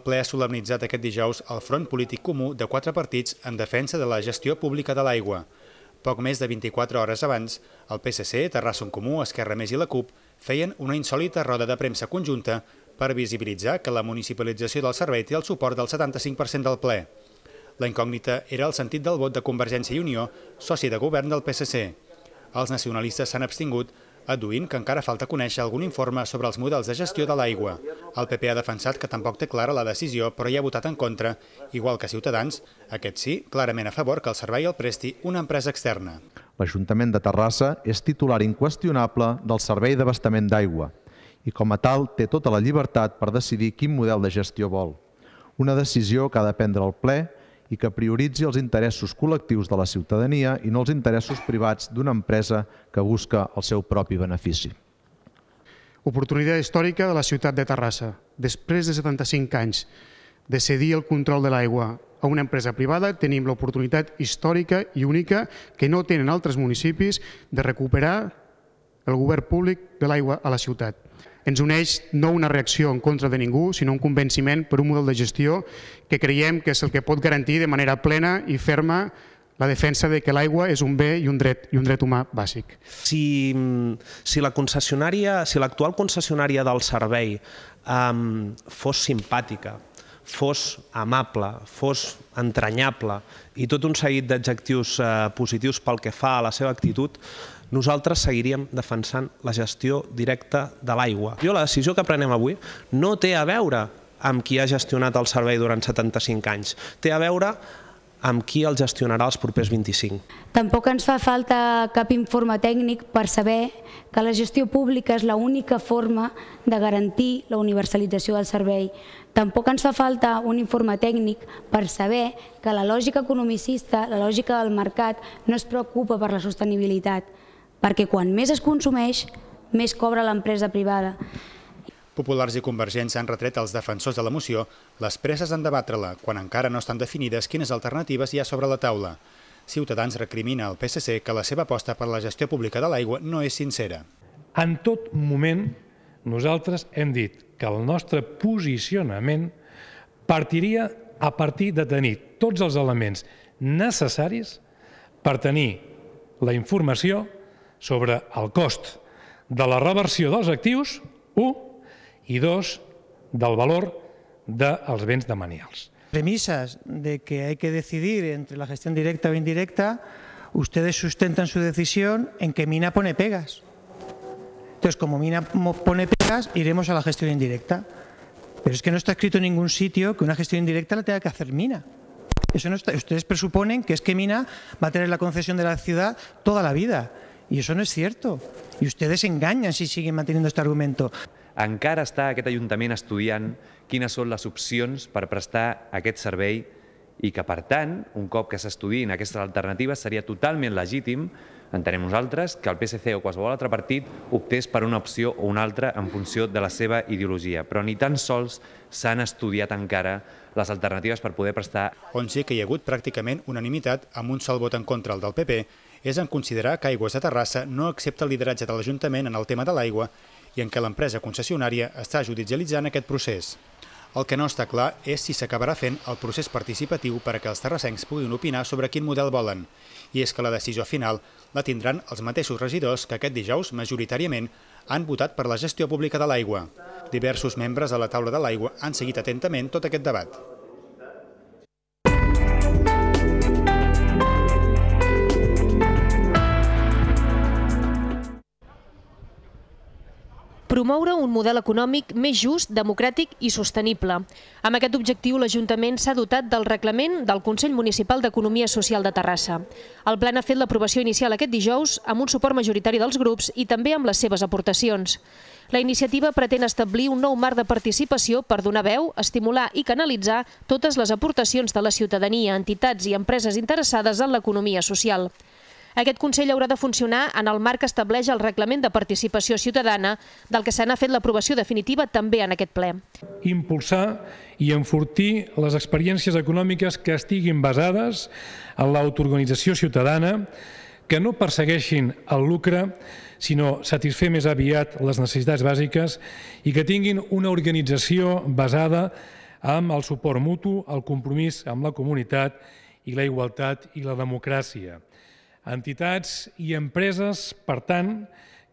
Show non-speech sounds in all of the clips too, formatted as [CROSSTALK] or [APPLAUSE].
El ple ha solemnitzat aquest dijous el Front Polític Comú de quatre partits en defensa de la gestió pública de l'aigua. Poc més de 24 hores abans, el PSC, Terrassa en Comú, Esquerra Més i la CUP feien una insòlita roda de premsa conjunta per visibilitzar que la municipalització del servei té el suport del 75% del ple. La incògnita era el sentit del vot de Convergència i Unió, soci de govern del PSC. Els nacionalistes s'han abstingut aduint que encara falta conèixer algun informe sobre els models de gestió de l'aigua. El PP ha defensat que tampoc té clara la decisió, però hi ha votat en contra. Igual que Ciutadans, aquest sí, clarament a favor que el servei el presti una empresa externa. L'Ajuntament de Terrassa és titular inqüestionable del Servei d'Abastament d'Aigua i com a tal té tota la llibertat per decidir quin model de gestió vol. Una decisió que ha de prendre el ple i que prioritzi els interessos col·lectius de la ciutadania i no els interessos privats d'una empresa que busca el seu propi benefici. Oportunitat històrica de la ciutat de Terrassa. Després de 75 anys de cedir el control de l'aigua a una empresa privada, tenim l'oportunitat històrica i única que no tenen altres municipis de recuperar el govern públic de l'aigua a la ciutat ens uneix no una reacció en contra de ningú, sinó un convenciment per un model de gestió que creiem que és el que pot garantir de manera plena i ferma la defensa de que l'aigua és un bé i un dret, i un dret humà bàsic. Si, mm, si la concessionària, si l'actual concessionària del servei um, fos simpàtica, fos amable, fos entranyable i tot un seguit d'adjectius eh, positius pel que fa a la seva actitud, nosaltres seguiríem defensant la gestió directa de l'aigua. Jo la decisió que prenem avui no té a veure amb qui ha gestionat el servei durant 75 anys, té a veure amb qui el gestionarà els propers 25. Tampoc ens fa falta cap informe tècnic per saber que la gestió pública és l'única forma de garantir la universalització del servei. Tampoc ens fa falta un informe tècnic per saber que la lògica economicista, la lògica del mercat, no es preocupa per la sostenibilitat perquè quan més es consumeix, més cobra l'empresa privada. Populars i Convergents han retret als defensors de la moció les presses en debatre-la, quan encara no estan definides quines alternatives hi ha sobre la taula. Ciutadans recrimina al PSC que la seva aposta per la gestió pública de l'aigua no és sincera. En tot moment, nosaltres hem dit que el nostre posicionament partiria a partir de tenir tots els elements necessaris per tenir la informació sobre el cost de la de dels actius, 1, y 2, del valor bens de demanials. Premisas de que hay que decidir entre la gestión directa o indirecta, ustedes sustentan su decisión en que Mina pone pegas. Entonces, como Mina pone pegas, iremos a la gestión indirecta. Pero es que no está escrito en ningún sitio que una gestión indirecta la tenga que hacer Mina. Eso no Ustedes presuponen que es que Mina va a tener la concesión de la ciudad toda la vida. Y eso no es cierto. Y ustedes engañan si siguen manteniendo este argumento. Encara està aquest Ajuntament estudiant quines són les opcions per prestar aquest servei i que, per tant, un cop que s'estudiïn aquestes alternatives, seria totalment legítim, entenem nosaltres, que el PSC o qualsevol altre partit optés per una opció o una altra en funció de la seva ideologia. Però ni tan sols s'han estudiat encara les alternatives per poder prestar. On sí que hi ha hagut pràcticament unanimitat amb un sol vot en contra el del PP és en considerar que Aigües de Terrassa no accepta el lideratge de l'Ajuntament en el tema de l'aigua i en què l'empresa concessionària està judicialitzant aquest procés. El que no està clar és si s'acabarà fent el procés participatiu perquè els terrassencs puguin opinar sobre quin model volen. I és que la decisió final la tindran els mateixos regidors que aquest dijous, majoritàriament, han votat per la gestió pública de l'aigua. Diversos membres de la taula de l'aigua han seguit atentament tot aquest debat. promoure un model econòmic més just, democràtic i sostenible. Amb aquest objectiu, l'Ajuntament s'ha dotat del reglament del Consell Municipal d'Economia Social de Terrassa. El plan ha fet l'aprovació inicial aquest dijous amb un suport majoritari dels grups i també amb les seves aportacions. La iniciativa pretén establir un nou marc de participació per donar veu, estimular i canalitzar totes les aportacions de la ciutadania, entitats i empreses interessades en l'economia social. Aquest Consell haurà de funcionar en el marc que estableix el Reglament de Participació Ciutadana, del que se n'ha fet l'aprovació definitiva també en aquest ple. Impulsar i enfortir les experiències econòmiques que estiguin basades en l'autoorganització ciutadana, que no persegueixin el lucre, sinó satisfer més aviat les necessitats bàsiques i que tinguin una organització basada amb el suport mutu, el compromís amb la comunitat i la igualtat i la democràcia. Entitats i empreses, per tant,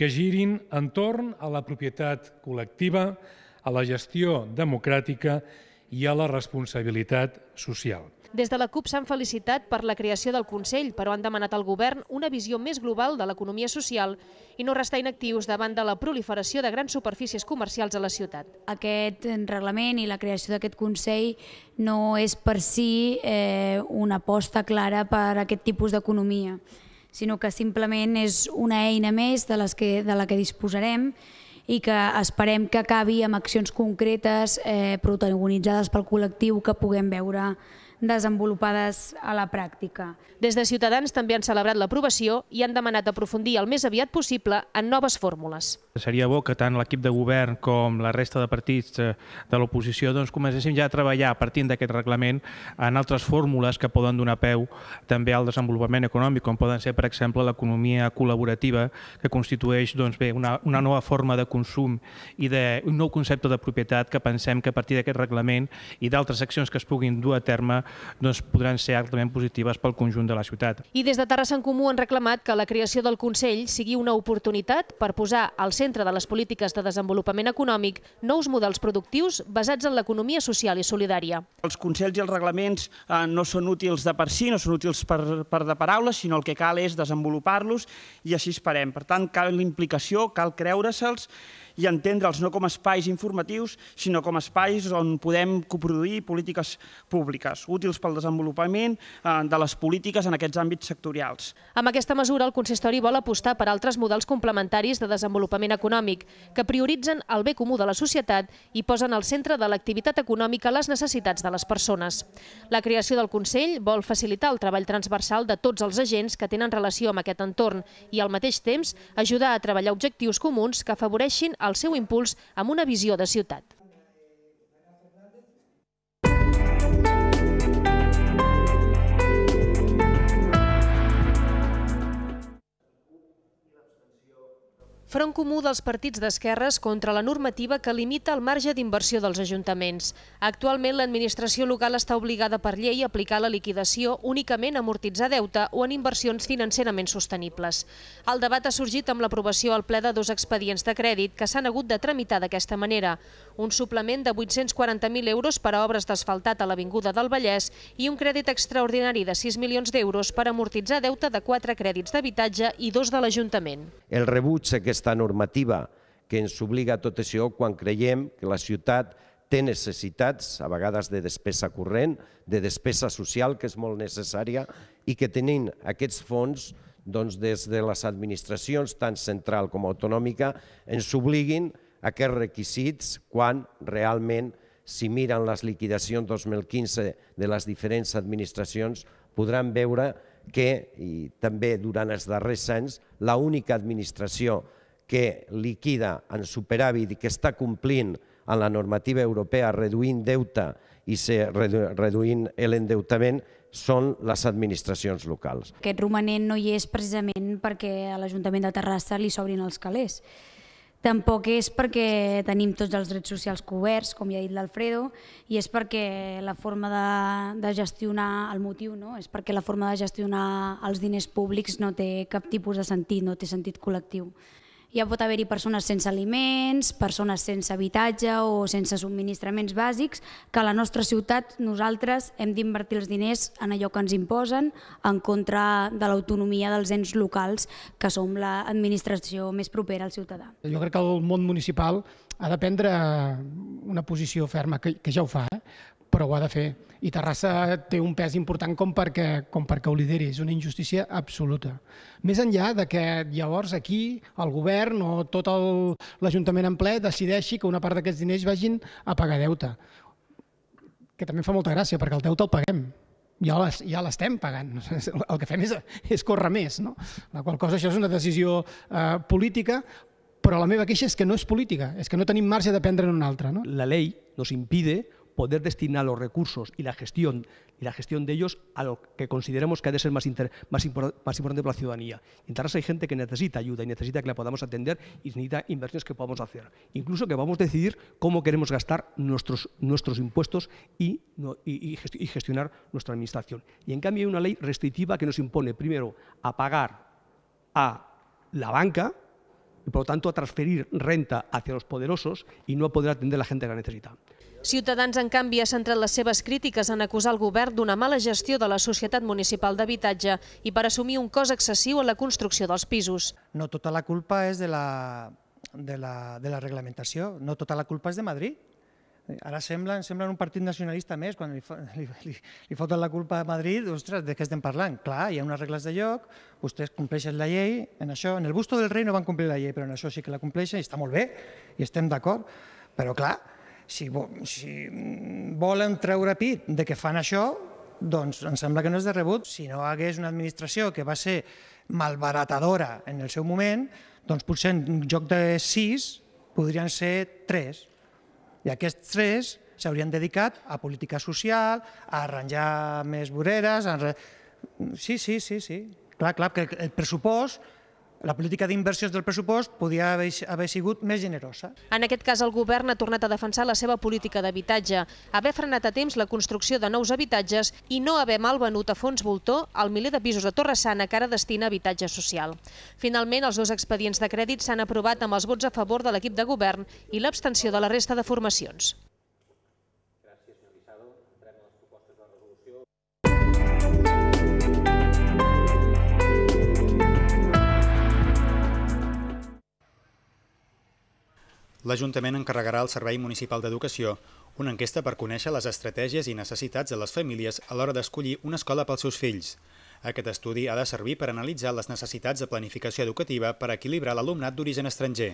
que girin entorn a la propietat col·lectiva, a la gestió democràtica i a la responsabilitat social. Des de la CUP s'han felicitat per la creació del Consell, però han demanat al govern una visió més global de l'economia social i no restar inactius davant de la proliferació de grans superfícies comercials a la ciutat. Aquest reglament i la creació d'aquest Consell no és per si eh, una aposta clara per aquest tipus d'economia, sinó que simplement és una eina més de, les que, de la que disposarem i que esperem que acabi amb accions concretes eh, protagonitzades pel col·lectiu que puguem veure desenvolupades a la pràctica. Des de Ciutadans també han celebrat l'aprovació i han demanat aprofundir el més aviat possible en noves fórmules. Seria bo que tant l'equip de govern com la resta de partits eh, de l'oposició doncs, comencéssim ja a treballar partint d'aquest reglament en altres fórmules que poden donar peu també al desenvolupament econòmic, com poden ser, per exemple, l'economia col·laborativa, que constitueix doncs, bé, una, una nova forma de consum i de, un nou concepte de propietat que pensem que a partir d'aquest reglament i d'altres accions que es puguin dur a terme doncs, podran ser altament positives pel conjunt de la ciutat. I des de Terrassa en Comú han reclamat que la creació del Consell sigui una oportunitat per posar al centre de les polítiques de desenvolupament econòmic nous models productius basats en l'economia social i solidària. Els consells i els reglaments eh, no són útils de per si, no són útils per, per de paraules, sinó el que cal és desenvolupar-los i així esperem. Per tant, cal implicació, cal creure-se'ls i entendre'ls no com espais informatius, sinó com espais on podem coproduir polítiques públiques, útils pel desenvolupament eh, de les polítiques en aquests àmbits sectorials. Amb aquesta mesura, el consistori vol apostar per altres models complementaris de desenvolupament econòmic, que prioritzen el bé comú de la societat i posen al centre de l'activitat econòmica les necessitats de les persones. La creació del Consell vol facilitar el treball transversal de tots els agents que tenen relació amb aquest entorn i, al mateix temps, ajudar a treballar objectius comuns que afavoreixin el seu impuls amb una visió de ciutat. front comú dels partits d'esquerres contra la normativa que limita el marge d'inversió dels ajuntaments. Actualment, l'administració local està obligada per llei a aplicar la liquidació únicament a amortitzar deute o en inversions financerament sostenibles. El debat ha sorgit amb l'aprovació al ple de dos expedients de crèdit que s'han hagut de tramitar d'aquesta manera un suplement de 840.000 euros per a obres d'asfaltat a l'Avinguda del Vallès i un crèdit extraordinari de 6 milions d'euros per amortitzar deute de 4 crèdits d'habitatge i dos de l'Ajuntament. El rebuig d'aquesta aquesta normativa que ens obliga a tot això quan creiem que la ciutat té necessitats, a vegades de despesa corrent, de despesa social, que és molt necessària, i que tenint aquests fons doncs des de les administracions, tant central com autonòmica, ens obliguin aquests requisits quan realment, si miren les liquidacions 2015 de les diferents administracions, podran veure que, i també durant els darrers anys, l'única administració que liquida en superàvit i que està complint en la normativa europea reduint deute i se redu reduint l'endeutament són les administracions locals. Aquest romanent no hi és precisament perquè a l'Ajuntament de Terrassa li s'obrin els calés. Tampoc és perquè tenim tots els drets socials coberts, com ja ha dit l'Alfredo, i és perquè la forma de, de gestionar el motiu, no? és perquè la forma de gestionar els diners públics no té cap tipus de sentit, no té sentit col·lectiu ja pot haver-hi persones sense aliments, persones sense habitatge o sense subministraments bàsics, que a la nostra ciutat nosaltres hem d'invertir els diners en allò que ens imposen en contra de l'autonomia dels ens locals, que som l'administració més propera al ciutadà. Jo crec que el món municipal ha de prendre una posició ferma, que, que ja ho fa, eh? però ho ha de fer i Terrassa té un pes important com perquè, com perquè ho lideri, és una injustícia absoluta. Més enllà de que llavors aquí el govern o tot l'Ajuntament en ple decideixi que una part d'aquests diners vagin a pagar deute, que també fa molta gràcia perquè el deute el paguem, ja l'estem pagant. El que fem és, és córrer més. No? La qual cosa, això és una decisió eh, política, però la meva queixa és que no és política, és que no tenim marge de prendre en una altra. No? La llei nos impide poder destinar los recursos y la gestión, y la gestión de ellos a lo que consideramos que ha de ser más, importante para la ciudadanía. En hay gente que necesita ayuda y necesita que la podamos atender y necesita inversiones que podamos hacer. Incluso que vamos a decidir cómo queremos gastar nuestros, nuestros impuestos y, y gestionar nuestra administración. Y en cambio hay una ley restrictiva que nos impone, primero, a pagar a la banca, y por lo tanto a transferir renta hacia los poderosos y no a poder atender a la gente que la necesita. Ciutadans, en canvi, ha centrat les seves crítiques en acusar el govern d'una mala gestió de la Societat Municipal d'Habitatge i per assumir un cost excessiu en la construcció dels pisos. No tota la culpa és de la, de la, de la reglamentació, no tota la culpa és de Madrid. Ara semblen, un partit nacionalista més, quan [LAUGHS] li, li foten la culpa a Madrid, ostres, de què estem parlant? Clar, hi ha unes regles de lloc, vostès compleixen la llei, en això, en el busto del rei no van complir la llei, però en això sí que la compleixen i està molt bé, i estem d'acord, però clar, si, si mm, volen treure pit de que fan això, doncs em sembla que no és de rebut. Si no hagués una administració que va ser malbaratadora en el seu moment, doncs potser en joc de sis podrien ser tres. I aquests tres s'haurien dedicat a política social, a arranjar més voreres... A... Sí, sí, sí, sí. Clar, clar, que el pressupost la política d'inversions del pressupost podia haver, sigut més generosa. En aquest cas, el govern ha tornat a defensar la seva política d'habitatge, haver frenat a temps la construcció de nous habitatges i no haver malvenut a fons voltor el miler de pisos de Torressana que ara destina a habitatge social. Finalment, els dos expedients de crèdit s'han aprovat amb els vots a favor de l'equip de govern i l'abstenció de la resta de formacions. l'Ajuntament encarregarà al Servei Municipal d'Educació una enquesta per conèixer les estratègies i necessitats de les famílies a l'hora d'escollir una escola pels seus fills. Aquest estudi ha de servir per analitzar les necessitats de planificació educativa per equilibrar l'alumnat d'origen estranger.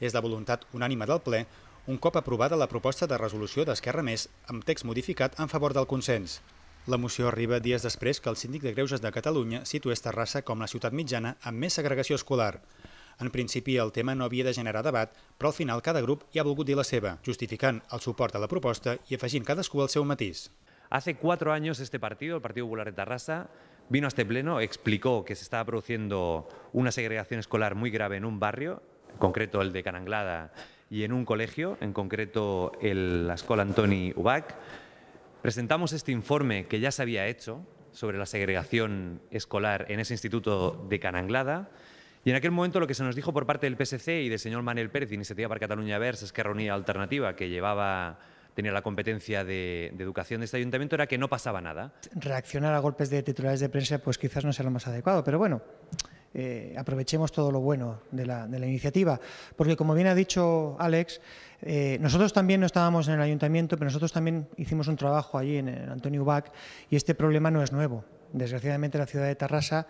És la voluntat unànima del ple un cop aprovada la proposta de resolució d'Esquerra Més amb text modificat en favor del consens. La moció arriba dies després que el síndic de Greuges de Catalunya situés Terrassa com la ciutat mitjana amb més segregació escolar. En principi, el tema no havia de generar debat, però al final cada grup hi ha volgut dir la seva, justificant el suport a la proposta i afegint cadascú el seu matís. Hace cuatro años este partido, el Partido Popular de Tarrasa, vino a este pleno, explicó que se estaba produciendo una segregación escolar muy grave en un barrio, en concreto el de Cananglada, y en un colegio, en concreto el, la Escola Antoni Ubac. Presentamos este informe que ya se había hecho sobre la segregación escolar en ese instituto de Cananglada Y en aquel momento lo que se nos dijo por parte del PSC y del señor Manuel Pérez, Iniciativa para Cataluña Versa, Esquerra Unida Alternativa, que llevaba tenía la competencia de, educación de este ayuntamiento, era que no pasaba nada. Reaccionar a golpes de titulares de prensa pues quizás no sea lo más adecuado, pero bueno, eh, aprovechemos todo lo bueno de la, iniciativa. Porque como bien ha dicho Alex, eh, nosotros también no estábamos en el ayuntamiento, pero nosotros también hicimos un trabajo allí en, en Antonio Bac y este problema no es nuevo. Desgraciadamente la ciudad de Tarrasa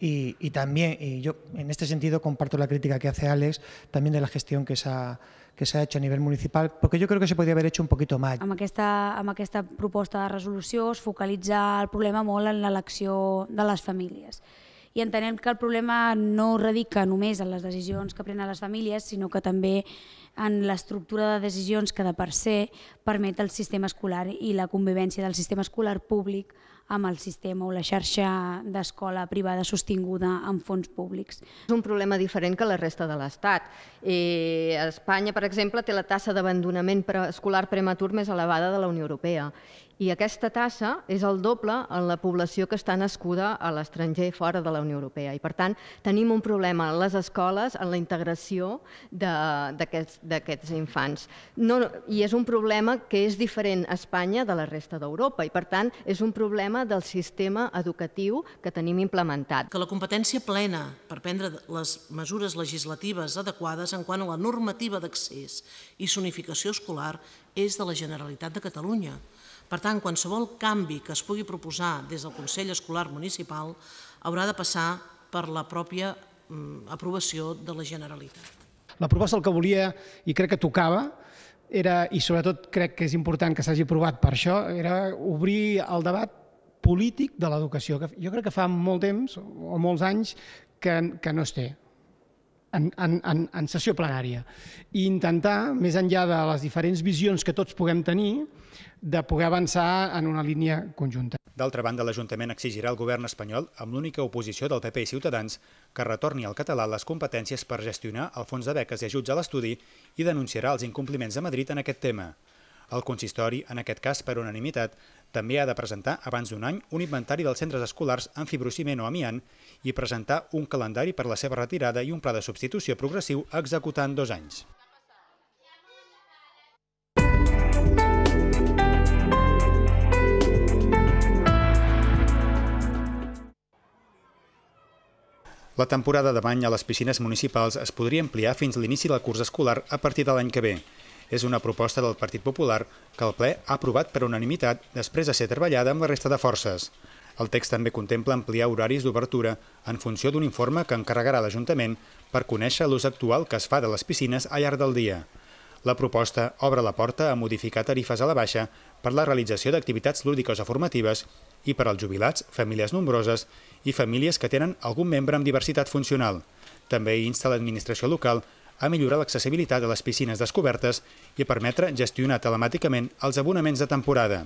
Y, y también, y yo en este sentido comparto la crítica que hace Alex también de la gestión que se ha, que s'ha hecho a nivell municipal, perquè jo crec que se podria haver hecho un poquito más. Amb aquesta, amb aquesta proposta de resolució es focalitza el problema molt en l'elecció de les famílies. I entenem que el problema no radica només en les decisions que prenen les famílies, sinó que també en l'estructura de decisions que de per se permet el sistema escolar i la convivència del sistema escolar públic amb el sistema o la xarxa d'escola privada sostinguda amb fons públics. És un problema diferent que la resta de l'Estat. Eh, Espanya, per exemple, té la tassa d'abandonament escolar prematur més elevada de la Unió Europea i aquesta tassa és el doble en la població que està nascuda a l'estranger fora de la Unió Europea. I, per tant, tenim un problema en les escoles, en la integració d'aquests infants. No, I és un problema que és diferent a Espanya de la resta d'Europa i, per tant, és un problema del sistema educatiu que tenim implementat. Que la competència plena per prendre les mesures legislatives adequades en quant a la normativa d'accés i sonificació escolar és de la Generalitat de Catalunya. Per tant, qualsevol canvi que es pugui proposar des del Consell Escolar Municipal haurà de passar per la pròpia mm, aprovació de la Generalitat. La proposta el que volia i crec que tocava era, i sobretot crec que és important que s'hagi aprovat per això, era obrir el debat polític de l'educació, que jo crec que fa molt temps o molts anys que, que no es té en, en, en, en sessió plenària i intentar, més enllà de les diferents visions que tots puguem tenir, de poder avançar en una línia conjunta. D'altra banda, l'Ajuntament exigirà al govern espanyol, amb l'única oposició del PP i Ciutadans, que retorni al català les competències per gestionar el fons de beques i ajuts a l'estudi i denunciarà els incompliments de Madrid en aquest tema. El consistori, en aquest cas per unanimitat, també ha de presentar abans d'un any un inventari dels centres escolars amb fibrociment o amiant i presentar un calendari per la seva retirada i un pla de substitució progressiu executant dos anys. La temporada de bany a les piscines municipals es podria ampliar fins l'inici del curs escolar a partir de l'any que ve. És una proposta del Partit Popular que el ple ha aprovat per unanimitat després de ser treballada amb la resta de forces. El text també contempla ampliar horaris d'obertura en funció d'un informe que encarregarà l'Ajuntament per conèixer l'ús actual que es fa de les piscines al llarg del dia. La proposta obre la porta a modificar tarifes a la baixa per la realització d'activitats lúdiques o formatives i per als jubilats, famílies nombroses i famílies que tenen algun membre amb diversitat funcional. També insta l'administració local a millorar l'accessibilitat a les piscines descobertes i a permetre gestionar telemàticament els abonaments de temporada.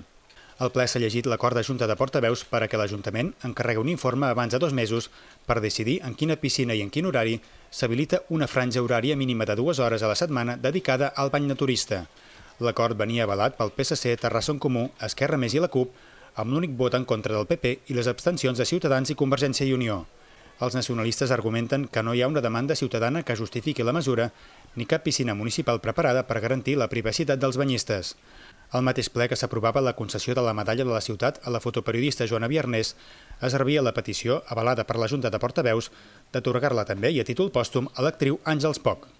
El ple s'ha llegit l'acord de Junta de Portaveus per a que l'Ajuntament encarregui un informe abans de dos mesos per decidir en quina piscina i en quin horari s'habilita una franja horària mínima de dues hores a la setmana dedicada al bany naturista. L'acord venia avalat pel PSC, Terrassa en Comú, Esquerra Més i la CUP, amb l'únic vot en contra del PP i les abstencions de Ciutadans i Convergència i Unió. Els nacionalistes argumenten que no hi ha una demanda ciutadana que justifiqui la mesura ni cap piscina municipal preparada per garantir la privacitat dels banyistes. Al mateix ple que s'aprovava la concessió de la medalla de la ciutat a la fotoperiodista Joana Viernés, es servia la petició, avalada per la Junta de Portaveus, d'atorgar-la també i a títol pòstum a l'actriu Àngels Poc.